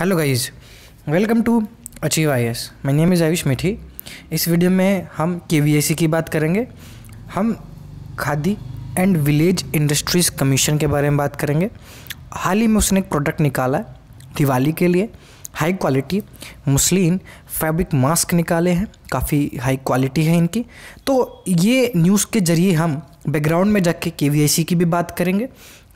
Hello guys welcome to achieve I S my name is Ayush Mithi इस video में हम के की बात करेंगे हम Khadi and village industries commission के बारे में बात करेंगे हाल ही में उसने एक प्रोडक्ट निकाला दिवाली के लिए high quality muslin fabric mask निकाले हैं काफ़ी हाई क्वालिटी है इनकी तो ये न्यूज़ के जरिए हम बैकग्राउंड में जाके के की भी बात करेंगे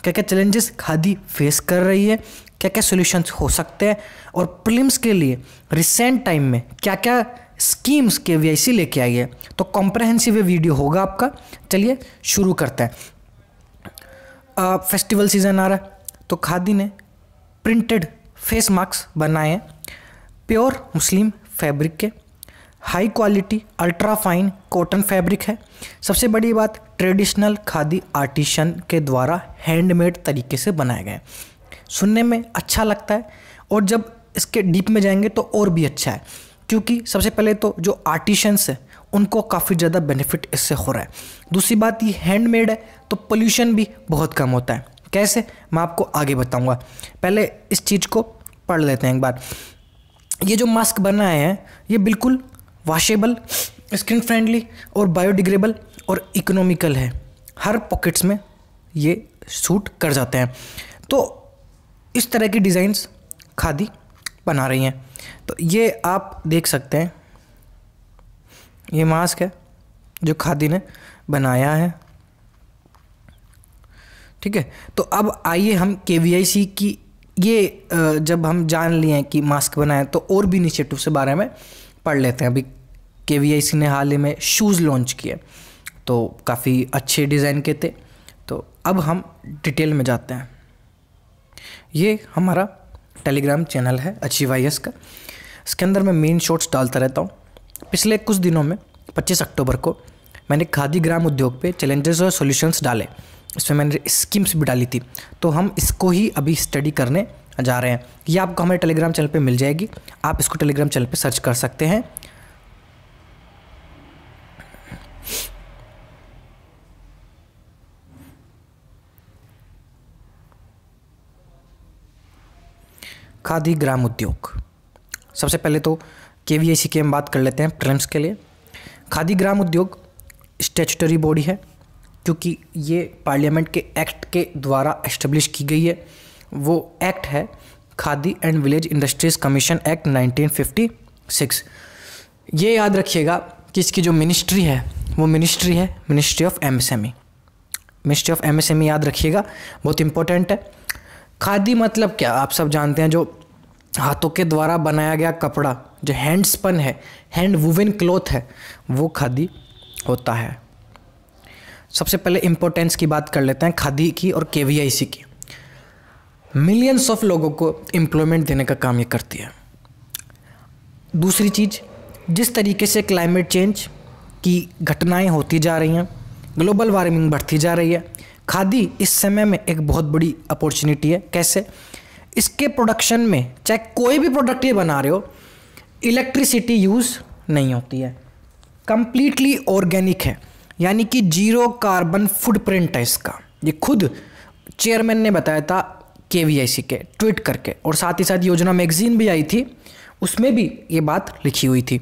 क्या क्या चैलेंजेस खादी फेस कर रही है क्या क्या सोल्यूशन हो सकते हैं और प्रिलिम्स के लिए रिसेंट टाइम में क्या क्या स्कीम्स के वी लेके आई है तो कॉम्प्रहेंसिव वीडियो होगा आपका चलिए शुरू करते हैं फेस्टिवल सीज़न आ रहा है तो खादी ने प्रिंटेड फेस मास्क बनाए हैं प्योर मुस्लिम फैब्रिक के high quality ultra fine cotton fabric है सबसे बड़ी बात ट्रेडिशनल खादी आर्टिशन के द्वारा हैंडमेड तरीके से बनाए गए सुनने में अच्छा लगता है और जब इसके डीप में जाएंगे तो और भी अच्छा है क्योंकि सबसे पहले तो जो आर्टिशंस हैं उनको काफ़ी ज़्यादा बेनिफिट इससे हो रहा है दूसरी बात ये हैंडमेड है तो पोल्यूशन भी बहुत कम होता है कैसे मैं आपको आगे बताऊंगा पहले इस चीज़ को पढ़ लेते हैं एक बार ये जो मास्क बनाए हैं ये बिल्कुल वाशेबल स्किन फ्रेंडली और बायोडिग्रेबल और इकोनॉमिकल है हर पॉकेट्स में ये सूट कर जाते हैं तो इस तरह की डिज़ाइंस खादी बना रही हैं तो ये आप देख सकते हैं ये मास्क है जो खादी ने बनाया है ठीक है तो अब आइए हम के की ये जब हम जान लिए हैं कि मास्क बनाए तो और भी इनिशिएटिव के बारे में पढ़ लेते हैं अभी के ने हाल ही में शूज़ लॉन्च किए तो काफ़ी अच्छे डिज़ाइन के थे तो अब हम डिटेल में जाते हैं ये हमारा टेलीग्राम चैनल है अच्छी वाई एस का इसके अंदर मैं मेन शॉट्स डालता रहता हूँ पिछले कुछ दिनों में 25 अक्टूबर को मैंने खादी ग्राम उद्योग पे चैलेंजेस और सॉल्यूशंस डाले इसमें मैंने स्कीम्स भी डाली थी तो हम इसको ही अभी स्टडी करने जा रहे हैं ये आपको हमारे टेलीग्राम चैनल पे मिल जाएगी आप इसको टेलीग्राम चैनल पे सर्च कर सकते हैं खादी ग्राम उद्योग सबसे पहले तो के वी की हम बात कर लेते हैं प्रिलिम्स के लिए खादी ग्राम उद्योग स्टेचुटरी बॉडी है क्योंकि ये पार्लियामेंट के एक्ट के द्वारा इस्टेब्लिश की गई है वो एक्ट है Khadi and village industries commission act 1956 ये याद रखिएगा कि इसकी जो मिनिस्ट्री है वो मिनिस्ट्री है ministry of MSME ministry of MSME याद रखिएगा बहुत इंपॉर्टेंट है खादी मतलब क्या आप सब जानते हैं जो हाथों के द्वारा बनाया गया कपड़ा जो हैंड स्पन है हैंड वुवन क्लोथ है वो खादी होता है सबसे पहले इम्पोर्टेंस की बात कर लेते हैं खादी की और के की मिलियंस ऑफ लोगों को एम्प्लॉयमेंट देने का काम ये करती है दूसरी चीज़ जिस तरीके से क्लाइमेट चेंज की घटनाएं होती जा रही हैं ग्लोबल वार्मिंग बढ़ती जा रही है खादी इस समय में एक बहुत बड़ी अपॉर्चुनिटी है कैसे इसके प्रोडक्शन में चाहे कोई भी प्रोडक्ट ये बना रहे हो इलेक्ट्रिसिटी यूज़ नहीं होती है कम्प्लीटली ऑर्गेनिक है यानी कि जीरो कार्बन फुटप्रिंट है इसका ये खुद चेयरमैन ने बताया था के वी आई सी के ट्वीट करके और साथ ही साथ योजना मैगजीन भी आई थी उसमें भी ये बात लिखी हुई थी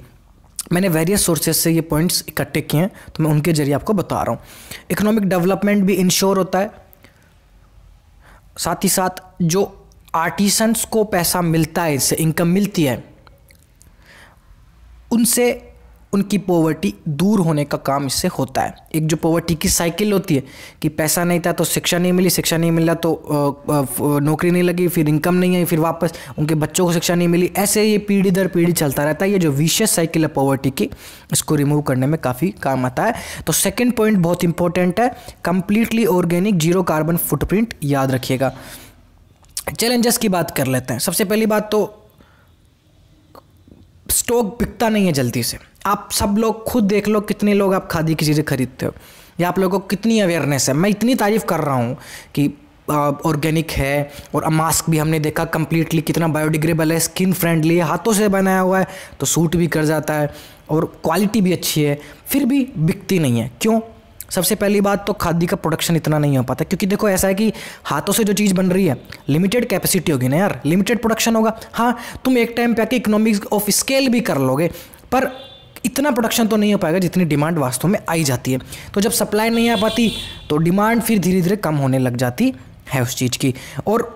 मैंने वेरियस सोर्सेज से ये पॉइंट्स इकट्ठे किए हैं तो मैं उनके जरिए आपको बता रहा हूँ इकोनॉमिक डेवलपमेंट भी इंश्योर होता है साथ ही साथ जो आर्टिसंस को पैसा मिलता है इससे इनकम मिलती है उनसे उनकी पॉवर्टी दूर होने का काम इससे होता है एक जो पॉवर्टी की साइकिल होती है कि पैसा नहीं था तो शिक्षा नहीं मिली शिक्षा नहीं मिला तो नौकरी नहीं लगी फिर इनकम नहीं आई फिर वापस उनके बच्चों को शिक्षा नहीं मिली ऐसे ये पीढ़ी दर पीढ़ी चलता रहता है ये जो विशेष साइकिल है पॉवर्टी की इसको रिमूव करने में काफ़ी काम आता है तो सेकेंड पॉइंट बहुत इंपॉर्टेंट है completely organic zero carbon footprint याद रखिएगा चैलेंजेस की बात कर लेते हैं सबसे पहली बात तो स्टॉक बिकता नहीं है जल्दी से आप सब लोग खुद देख लो कितने लोग आप खादी की चीज़ें खरीदते हो या आप लोगों को कितनी अवेयरनेस है मैं इतनी तारीफ़ कर रहा हूँ कि ऑर्गेनिक है और मास्क भी हमने देखा कम्प्लीटली कितना बायोडिग्रेबल है स्किन फ्रेंडली है हाथों से बनाया हुआ है तो सूट भी कर जाता है और क्वालिटी भी अच्छी है फिर भी बिकती नहीं है क्यों सबसे पहली बात तो खादी का प्रोडक्शन इतना नहीं हो पाता क्योंकि देखो ऐसा है कि हाथों से जो चीज़ बन रही है लिमिटेड कैपेसिटी होगी ना यार लिमिटेड प्रोडक्शन होगा हाँ तुम एक टाइम पे आके इकोनॉमिक्स ऑफ स्केल भी कर लोगे पर इतना प्रोडक्शन तो नहीं हो पाएगा जितनी डिमांड वास्तव में आई जाती है तो जब सप्लाई नहीं आ पाती तो डिमांड फिर धीरे धीरे कम होने लग जाती है उस चीज़ की और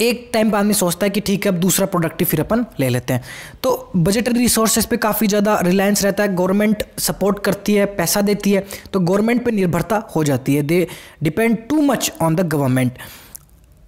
एक टाइम पर आदमी सोचता है कि ठीक है अब दूसरा प्रोडक्टिव फिर अपन ले लेते हैं तो बजटरी रिसोर्सेज पे काफ़ी ज़्यादा रिलायंस रहता है गवर्नमेंट सपोर्ट करती है पैसा देती है तो गवर्नमेंट पे निर्भरता हो जाती है they depend too much on the government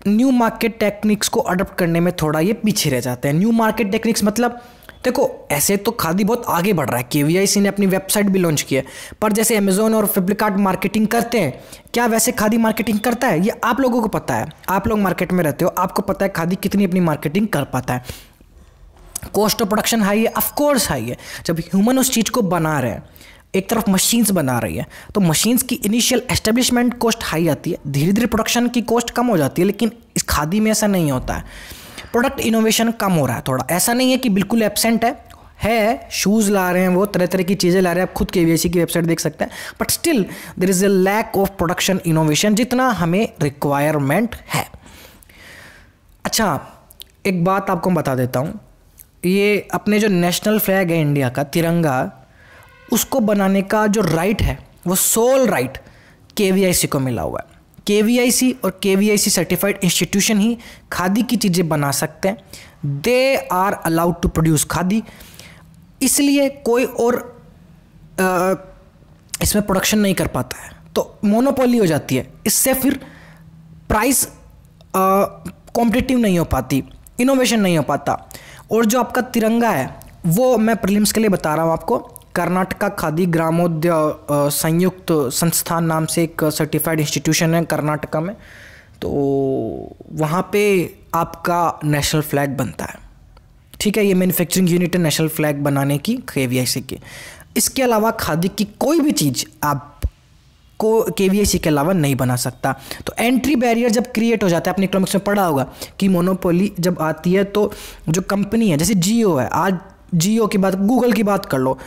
new market techniques को अडोप्ट करने में थोड़ा ये पीछे रह जाते हैं न्यू मार्केट टेक्निक्स मतलब देखो ऐसे तो खादी बहुत आगे बढ़ रहा है के वी ने अपनी वेबसाइट भी लॉन्च की है पर जैसे अमेजोन और फ्लिपकार्ट मार्केटिंग करते हैं क्या वैसे खादी मार्केटिंग करता है ये आप लोगों को पता है आप लोग मार्केट में रहते हो आपको पता है खादी कितनी अपनी मार्केटिंग कर पाता है कॉस्ट ऑफ प्रोडक्शन हाई है ऑफकोर्स हाई है जब ह्यूमन उस चीज़ को बना रहे हैं एक तरफ मशीन्स बना रही है तो मशीन्स की इनिशियल एस्टेब्लिशमेंट कॉस्ट हाई आती है धीरे धीरे प्रोडक्शन की कॉस्ट कम हो जाती है लेकिन इस खादी में ऐसा नहीं होता है प्रोडक्ट इनोवेशन कम हो रहा है थोड़ा ऐसा नहीं है कि बिल्कुल एबसेंट है है शूज़ ला रहे हैं वो तरह तरह की चीज़ें ला रहे हैं आप खुद के वी की वेबसाइट देख सकते हैं but still there is a lack of production innovation जितना हमें रिक्वायरमेंट है अच्छा एक बात आपको बता देता हूँ ये अपने जो नेशनल फ्लैग है इंडिया का तिरंगा उसको बनाने का जो राइट है वो सोल राइट के वी को मिला हुआ है के और के सर्टिफाइड इंस्टीट्यूशन ही खादी की चीज़ें बना सकते हैं they are allowed to produce khadi इसलिए कोई और आ, इसमें प्रोडक्शन नहीं कर पाता है तो मोनोपोली हो जाती है इससे फिर प्राइस कॉम्पिटिटिव नहीं हो पाती इनोवेशन नहीं हो पाता और जो आपका तिरंगा है वो मैं प्रीलिम्स के लिए बता रहा हूँ आपको कर्नाटका खादी ग्रामोद्य संयुक्त संस्थान नाम से एक सर्टिफाइड इंस्टीट्यूशन है कर्नाटका में तो वहाँ पे आपका नेशनल फ्लैग बनता है ठीक है ये मैन्युफैक्चरिंग यूनिट है नेशनल फ्लैग बनाने की के वी के इसके अलावा खादी की कोई भी चीज़ आप को के वी के अलावा नहीं बना सकता तो एंट्री बैरियर जब क्रिएट हो जाता है आपने इकोनॉमिक्स में पढ़ा होगा कि मोनोपोली जब आती है तो जो कंपनी है जैसे जियो है आज जियो की बात गूगल की बात कर लो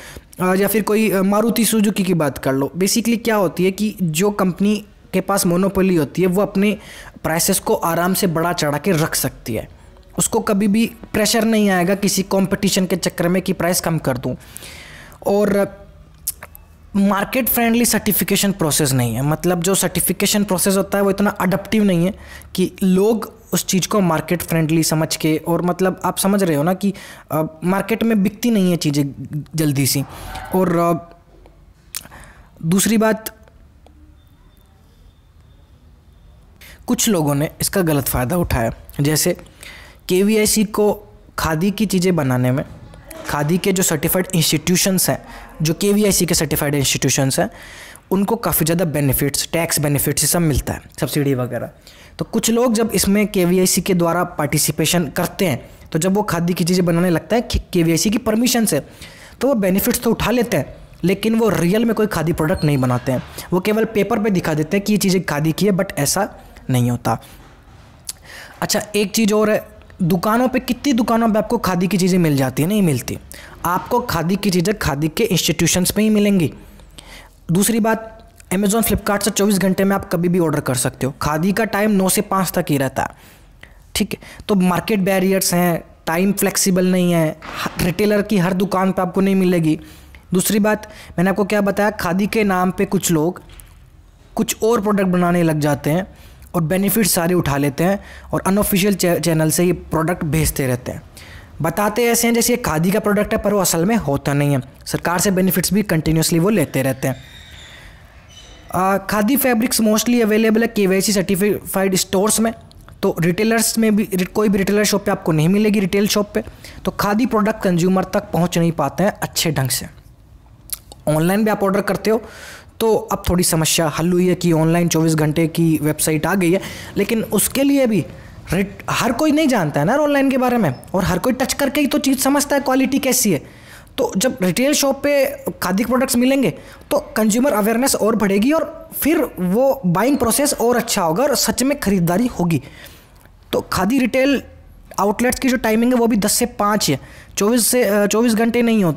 या फिर कोई मारुति सुजुकी की बात कर लो बेसिकली क्या होती है कि जो कंपनी के पास मोनोपोली होती है वो अपने प्राइसेस को आराम से बढ़ा चढ़ा के रख सकती है उसको कभी भी प्रेशर नहीं आएगा किसी कंपटीशन के चक्कर में कि प्राइस कम कर दूं और मार्केट फ्रेंडली सर्टिफिकेशन प्रोसेस नहीं है मतलब जो सर्टिफिकेशन प्रोसेस होता है वो इतना अडप्टिव नहीं है कि लोग उस चीज़ को मार्केट फ्रेंडली समझ के और मतलब आप समझ रहे हो ना कि मार्केट में बिकती नहीं है चीज़ें जल्दी सी और दूसरी बात कुछ लोगों ने इसका गलत फ़ायदा उठाया जैसे के को खादी की चीज़ें बनाने में खादी के जो सर्टिफाइड इंस्टीट्यूशंस हैं जो के के सर्टिफाइड इंस्टीट्यूशंस हैं उनको काफ़ी ज़्यादा बेनिफिट्स टैक्स बेनिफिट्स ये सब मिलता है सब्सिडी वगैरह तो कुछ लोग जब इसमें के के द्वारा पार्टिसिपेशन करते हैं तो जब वो खादी की चीज़ें बनाने लगता है के की परमिशन से तो वो बेनिफिट्स तो उठा लेते हैं लेकिन वो रियल में कोई खादी प्रोडक्ट नहीं बनाते हैं वो केवल पेपर पे दिखा देते हैं कि ये चीज़ें खादी की है बट ऐसा नहीं होता अच्छा एक चीज़ और है दुकानों पे कितनी दुकानों पे आपको खादी की चीज़ें मिल जाती है नहीं मिलती आपको खादी की चीज़ें खादी के इंस्टीट्यूशंस पे ही मिलेंगी दूसरी बात अमेजोन फ्लिपकार्ट से 24 घंटे में आप कभी भी ऑर्डर कर सकते हो खादी का टाइम 9 से 5 तक ही रहता है ठीक है तो मार्केट बैरियर्स हैं टाइम फ्लेक्सिबल नहीं है रिटेलर की हर दुकान पर आपको नहीं मिलेगी दूसरी बात मैंने आपको क्या बताया खादी के नाम पर कुछ लोग कुछ और प्रोडक्ट बनाने लग जाते हैं और बेनिफिट सारे उठा लेते हैं और अनऑफिशियल चैनल से ये प्रोडक्ट भेजते रहते हैं बताते ऐसे हैं जैसे ये खादी का प्रोडक्ट है पर वो असल में होता नहीं है सरकार से बेनिफिट्स भी कंटिन्यूसली वो लेते रहते हैं खादी फैब्रिक्स मोस्टली अवेलेबल है के सर्टिफाइड स्टोर्स में तो रिटेलर्स में भी कोई भी रिटेलर शॉप पे आपको नहीं मिलेगी रिटेल शॉप पे तो खादी प्रोडक्ट कंज्यूमर तक पहुंच नहीं पाते हैं अच्छे ढंग से ऑनलाइन भी आप ऑर्डर करते हो तो अब थोड़ी समस्या हल हुई है कि ऑनलाइन 24 घंटे की वेबसाइट आ गई है लेकिन उसके लिए भी हर कोई नहीं जानता है ना ऑनलाइन के बारे में और हर कोई टच करके ही तो चीज़ समझता है क्वालिटी कैसी है तो जब रिटेल शॉप पे खादी के प्रोडक्ट्स मिलेंगे तो कंज्यूमर अवेयरनेस और बढ़ेगी और फिर वो बाइंग प्रोसेस और अच्छा होगा और सच में ख़रीदारी होगी तो खादी रिटेल आउटलेट्स की जो टाइमिंग है वो भी दस से पाँच है चौबीस से चौबीस घंटे नहीं हो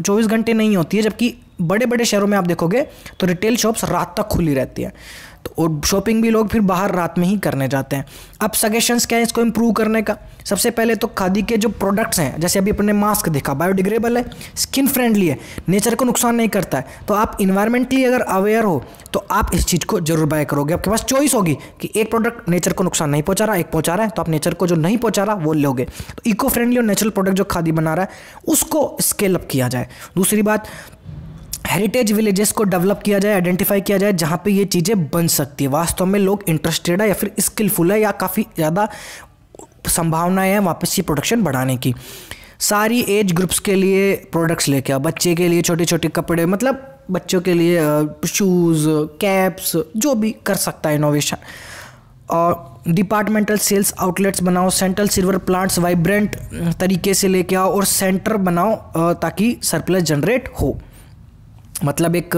चौबीस घंटे नहीं होती है जबकि बड़े बड़े शहरों में आप देखोगे तो रिटेल शॉप्स रात तक खुली रहती हैं तो और शॉपिंग भी लोग फिर बाहर रात में ही करने जाते हैं अब सजेशंस क्या है इसको इम्प्रूव करने का सबसे पहले तो खादी के जो प्रोडक्ट्स हैं जैसे अभी अपने मास्क देखा बायोडिग्रेबल है स्किन फ्रेंडली है नेचर को नुकसान नहीं करता है तो आप इन्वायरमेंटली अगर अवेयर हो तो आप इस चीज़ को जरूर बाय करोगे आपके पास चॉइस होगी कि एक प्रोडक्ट नेचर को नुकसान नहीं पहुँचा रहा एक पहुँचा रहा है तो आप नेचर को जो नहीं पहुँचा रहा वो लोगे तो इको फ्रेंडली और नेचुरल प्रोडक्ट जो खादी बना रहा है उसको स्केल अप किया जाए दूसरी बात हेरिटेज विलेजेस को डेवलप किया जाए आइडेंटिफाई किया जाए जहाँ पे ये चीज़ें बन सकती है वास्तव में लोग इंटरेस्टेड है या फिर स्किलफुल है या काफ़ी ज़्यादा संभावनाएं हैं वापस ये प्रोडक्शन बढ़ाने की सारी एज ग्रुप्स के लिए प्रोडक्ट्स लेके आओ बच्चे के लिए छोटे छोटे कपड़े मतलब बच्चों के लिए शूज़ कैप्स जो भी कर सकता है इनोवेशन और डिपार्टमेंटल सेल्स आउटलेट्स बनाओ सेंट्रल सिल्वर प्लांट्स वाइब्रेंट तरीके से लेके आओ और सेंटर बनाओ ताकि सरप्लस जनरेट हो मतलब एक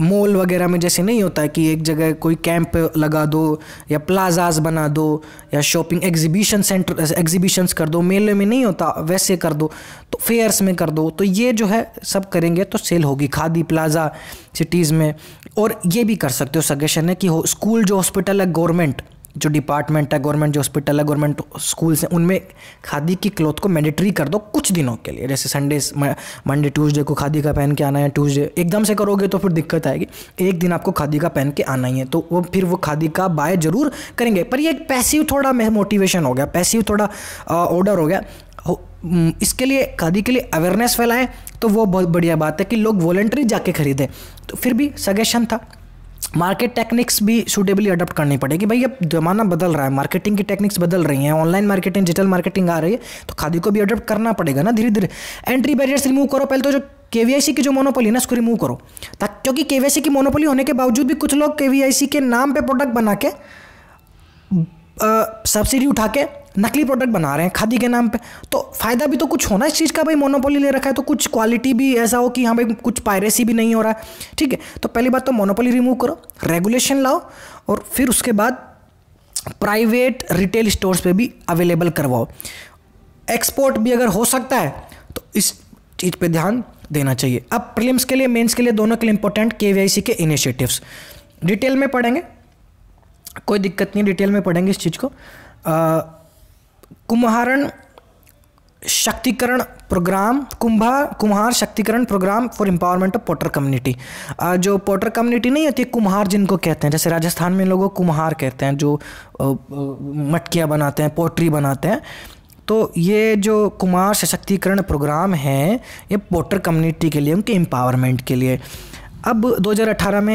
मॉल वगैरह में जैसे नहीं होता कि एक जगह कोई कैंप लगा दो या प्लाजाज बना दो या शॉपिंग एग्जीबिशन सेंटर एग्जीबिशंस कर दो मेले में नहीं होता वैसे कर दो तो फेयर्स में कर दो तो ये जो है सब करेंगे तो सेल होगी खादी प्लाजा सिटीज़ में और ये भी कर सकते हो सजेशन है कि स्कूल जो हॉस्पिटल है गवर्नमेंट जो डिपार्टमेंट है गवर्नमेंट जो हॉस्पिटल है गवर्नमेंट स्कूल्स हैं उनमें खादी की क्लोथ को मैंडेटरी कर दो कुछ दिनों के लिए जैसे संडे मंडे ट्यूसडे को खादी का पहन के आना है ट्यूसडे एकदम से करोगे तो फिर दिक्कत आएगी एक दिन आपको खादी का पहन के आना ही है तो वो फिर वो खादी का बाय जरूर करेंगे पर ये एक पैसिव थोड़ा मोटिवेशन हो गया पैसिव थोड़ा ऑर्डर हो गया इसके लिए खादी के लिए अवेयरनेस फैलाएं तो वो बहुत बढ़िया बात है कि लोग वॉलेंट्री जाके खरीदें तो फिर भी सजेशन था मार्केट टेक्निक्स भी सूटेबली अडॉप्ट करनी पड़ेगी भाई अब जमाना बदल रहा है मार्केटिंग की टेक्निक्स बदल रही हैं ऑनलाइन मार्केटिंग डिजिटल मार्केटिंग आ रही है तो खादी को भी अडॉप्ट करना पड़ेगा ना धीरे धीरे एंट्री बैरियर्स रिमूव करो पहले तो जो के की जो मोनोपोली है ना उसको रिमूव करो ताकि क्योंकि के की मोनोपोली होने के बावजूद भी कुछ लोग के के नाम पर प्रोडक्ट बना के सब्सिडी उठा के नकली प्रोडक्ट बना रहे हैं खादी के नाम पे तो फ़ायदा भी तो कुछ होना इस चीज़ का भाई मोनोपोली ले रखा है तो कुछ क्वालिटी भी ऐसा हो कि हाँ भाई कुछ पायरेसी भी नहीं हो रहा है ठीक है तो पहली बात तो मोनोपोली रिमूव करो रेगुलेशन लाओ और फिर उसके बाद प्राइवेट रिटेल स्टोर्स पे भी अवेलेबल करवाओ एक्सपोर्ट भी अगर हो सकता है तो इस चीज़ पर ध्यान देना चाहिए अब प्रीलिम्स के लिए मेंस के लिए दोनों के लिए इंपॉर्टेंट के के इनिशिएटिव्स डिटेल में पढ़ेंगे कोई दिक्कत नहीं डिटेल में पढ़ेंगे इस चीज़ को आ, कुम्हारण शक्तिकरण प्रोग्राम कुंभा कुम्हार शक्तिकरण program for empowerment of potter community जो पोटर कम्युनिटी नहीं होती कुम्हार जिनको कहते हैं जैसे राजस्थान में लोगों कुम्हार कहते हैं जो मटकियाँ बनाते हैं पोट्री बनाते हैं तो ये जो कुम्हार सशक्तिकरण प्रोग्राम है ये पोटर कम्युनिटी के लिए उनके एम्पावरमेंट के लिए अब 2018 में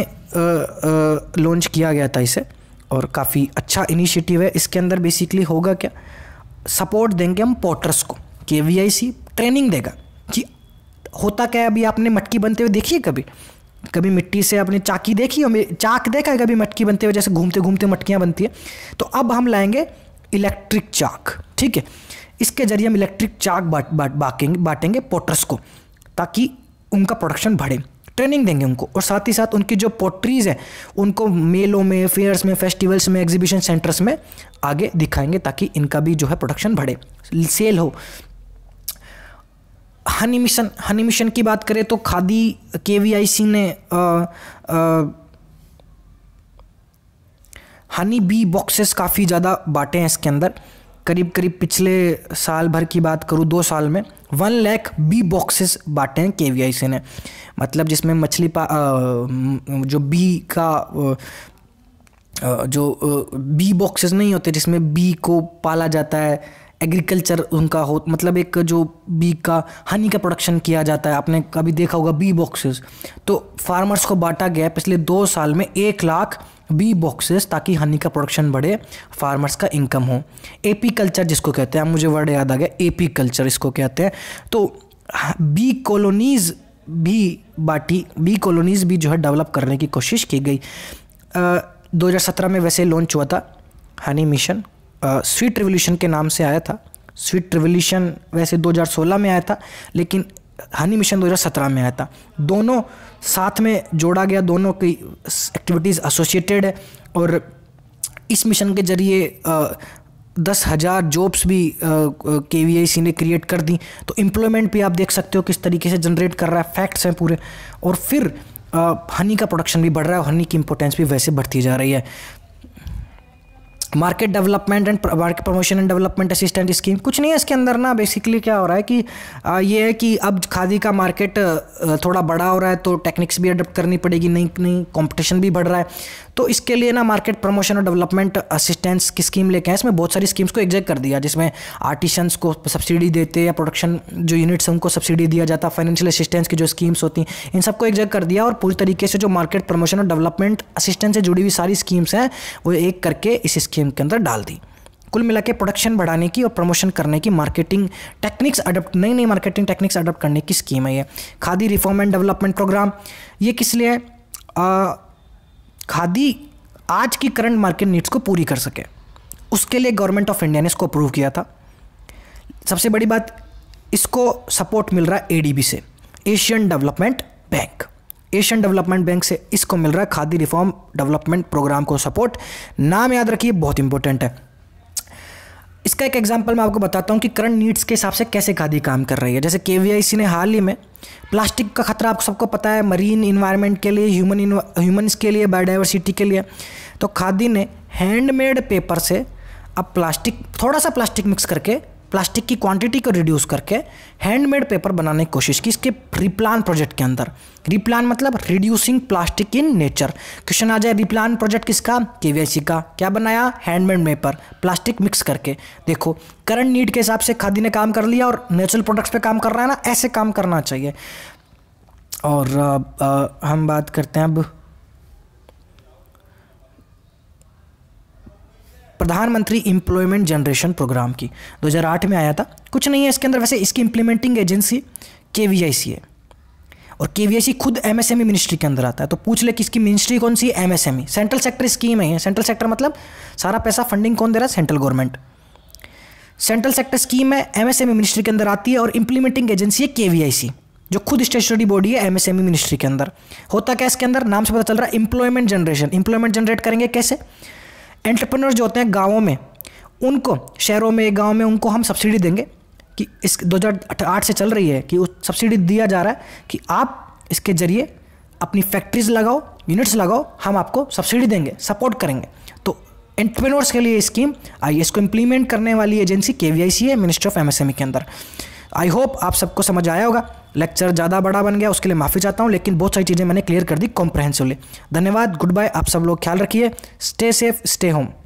लॉन्च किया गया था इसे और काफ़ी अच्छा इनिशिएटिव है इसके अंदर बेसिकली होगा क्या सपोर्ट देंगे हम पोर्टर्स को के वी आई सी ट्रेनिंग देगा कि होता क्या है अभी आपने मटकी बनते हुए देखिए कभी कभी मिट्टी से आपने चाकी देखी हमें चाक देखा है कभी मटकी बनते हुए जैसे घूमते घूमते मटकियाँ बनती है तो अब हम लाएंगे इलेक्ट्रिक चाक ठीक है इसके जरिए हम इलेक्ट्रिक चाक बाट बाटेंगे बाटेंगे पोटर्स को ताकि उनका प्रोडक्शन बढ़े ट्रेनिंग देंगे उनको और साथ ही साथ उनकी जो पोट्रीज़ हैं उनको मेलों में फेयर्स में फेस्टिवल्स में एग्जीबिशन सेंटर्स में आगे दिखाएंगे ताकि इनका भी जो है प्रोडक्शन बढ़े सेल हो हनी मिशन हनी मिशन की बात करें तो खादी के वी आई सी ने आ, आ, हनी बी बॉक्सेस काफ़ी ज़्यादा बांटे हैं इसके अंदर करीब करीब पिछले साल भर की बात करूँ दो साल में वन लैख बी बॉक्सेस बांटे हैं के वी आई सी ने मतलब जिसमें मछली पा जो बी का जो बी बॉक्सेस नहीं होते जिसमें बी को पाला जाता है एग्रीकल्चर उनका हो मतलब एक जो बी का हनी का प्रोडक्शन किया जाता है आपने कभी देखा होगा बी बॉक्सेस तो फार्मर्स को बांटा गया पिछले दो साल में एक लाख बी बॉक्सेस ताकि हनी का प्रोडक्शन बढ़े फार्मर्स का इनकम हो एपी कल्चर जिसको कहते हैं मुझे वर्ड याद आ गया एपी कल्चर इसको कहते हैं तो बी कॉलोनीज़ भी बाटी बी कॉलोनीज़ भी जो है डेवलप करने की कोशिश की गई दो हज़ार सत्रह में वैसे लॉन्च हुआ था हनी मिशन स्वीट रिवोल्यूशन के नाम से आया था स्वीट रिवोल्यूशन वैसे 2016 में आया था लेकिन हनी मिशन 2017 में आया था दोनों साथ में जोड़ा गया दोनों की एक्टिविटीज़ एसोसिएटेड है और इस मिशन के जरिए दस हज़ार जॉब्स भी के वी आई सी ने क्रिएट कर दी तो एम्प्लॉयमेंट भी आप देख सकते हो किस तरीके से जनरेट कर रहा है फैक्ट्स हैं पूरे और फिर हनी का प्रोडक्शन भी बढ़ रहा है और हनी की इंपॉर्टेंस भी वैसे बढ़ती जा रही है market development and market promotion and development assistant scheme कुछ नहीं है इसके अंदर ना बेसिकली क्या हो रहा है कि आ, ये है कि अब खादी का मार्केट थोड़ा बड़ा हो रहा है तो टेक्निक्स भी अडप्ट करनी पड़ेगी नई नई कॉम्पिटिशन भी बढ़ रहा है तो इसके लिए ना मार्केट प्रमोशन और डेवलपमेंट असिस्टेंस की स्कीम लेके आए इसमें बहुत सारी स्कीम्स को एग्जैक्ट कर दिया जिसमें आर्टिशंस को सब्सिडी देते या प्रोडक्शन जो यूनिट्स हैं उनको सब्सिडी दिया जाता फाइनेंशियल असिस्टेंस की जो स्कीम्स होती हैं इन सबको एग्जैक्ट कर दिया और पूरी तरीके से जो मार्केट प्रमोशन और डेवलपमेंट असिस्टेंस से जुड़ी हुई सारी स्कीम्स हैं वो एक करके इस स्कीम के अंदर डाल दी कुल मिला के प्रोडक्शन बढ़ाने की और प्रमोशन करने की मार्केटिंग टेक्निक्स अडप्ट नई नई मार्केटिंग टेक्निक्स अडप्ट करने की स्कीम है ये Khadi reform and development program ये किस लिए खादी आज की करंट मार्केट नीड्स को पूरी कर सके उसके लिए गवर्नमेंट ऑफ इंडिया ने इसको अप्रूव किया था सबसे बड़ी बात इसको सपोर्ट मिल रहा है एडीबी से Asian development bank Asian development bank से इसको मिल रहा है खादी रिफॉर्म डेवलपमेंट प्रोग्राम को सपोर्ट नाम याद रखिए बहुत इंपॉर्टेंट है इसका एक एग्जाम्पल मैं आपको बताता हूँ कि करंट नीड्स के हिसाब से कैसे खादी काम कर रही है जैसे के ने हाल ही में प्लास्टिक का खतरा आप सबको पता है मरीन इन्वायरमेंट के लिए ह्यूमन ह्यूमन्स के लिए बायोडाइवर्सिटी के लिए तो खादी ने हैंडमेड पेपर से अब प्लास्टिक थोड़ा सा प्लास्टिक मिक्स करके प्लास्टिक की क्वांटिटी को रिड्यूस करके हैंडमेड पेपर बनाने की कोशिश की इसके रिप्लान प्रोजेक्ट के अंदर रिप्लान मतलब reducing plastic in nature question आ जाए रिप्लान प्रोजेक्ट किसका के का क्या बनाया हैंडमेड पेपर प्लास्टिक मिक्स करके देखो करंट नीड के हिसाब से खादी ने काम कर लिया और नेचुरल प्रोडक्ट्स पर काम कर रहा है ना ऐसे काम करना चाहिए और आ, आ, हम बात करते हैं अब प्रधानमंत्री इंप्लॉयमेंट जनरेशन प्रोग्राम की 2008 में आया था कुछ नहीं है इसके अंदर वैसे इसकी इंप्लीमेंटिंग एजेंसी के है और के खुद एमएसएमई मिनिस्ट्री e के अंदर आता है तो पूछ ले कि इसकी मिनिस्ट्री कौन सी एमएसएमई सेंट्रल सेक्टर स्कीम है सेंट्रल e। सेक्टर मतलब सारा पैसा फंडिंग कौन दे रहा है central government central sector scheme है एमएसएमई मिनिस्ट्री e के अंदर आती है और इंप्लीमेंटिंग एजेंसी है के जो खुद स्टेशनरी बॉडी है एमएसएमई मिनिस्ट्री के अंदर होता क्या इसके अंदर नाम से पता चल रहा है इंप्लॉयमेंट जनरेशन इंप्लॉयमेंट जनरेट करेंगे कैसे एंटरप्रेनर्स जो होते हैं गाँवों में उनको शहरों में गाँव में उनको हम सब्सिडी देंगे कि इस दो से चल रही है कि उस सब्सिडी दिया जा रहा है कि आप इसके ज़रिए अपनी फैक्ट्रीज लगाओ यूनिट्स लगाओ हम आपको सब्सिडी देंगे सपोर्ट करेंगे तो एंटरप्रेनोर्स के लिए स्कीम आई इसको इम्प्लीमेंट करने वाली एजेंसी के वी है मिनिस्ट्री ऑफ एम के अंदर आई होप आप सबको समझ आया होगा लेक्चर ज़्यादा बड़ा बन गया उसके लिए माफ़ी चाहता हूँ लेकिन बहुत सारी चीज़ें मैंने क्लियर कर दी कॉम्प्रहेंसिवली धन्यवाद गुड बाय आप सब लोग ख्याल रखिए स्टे सेफ स्टे होम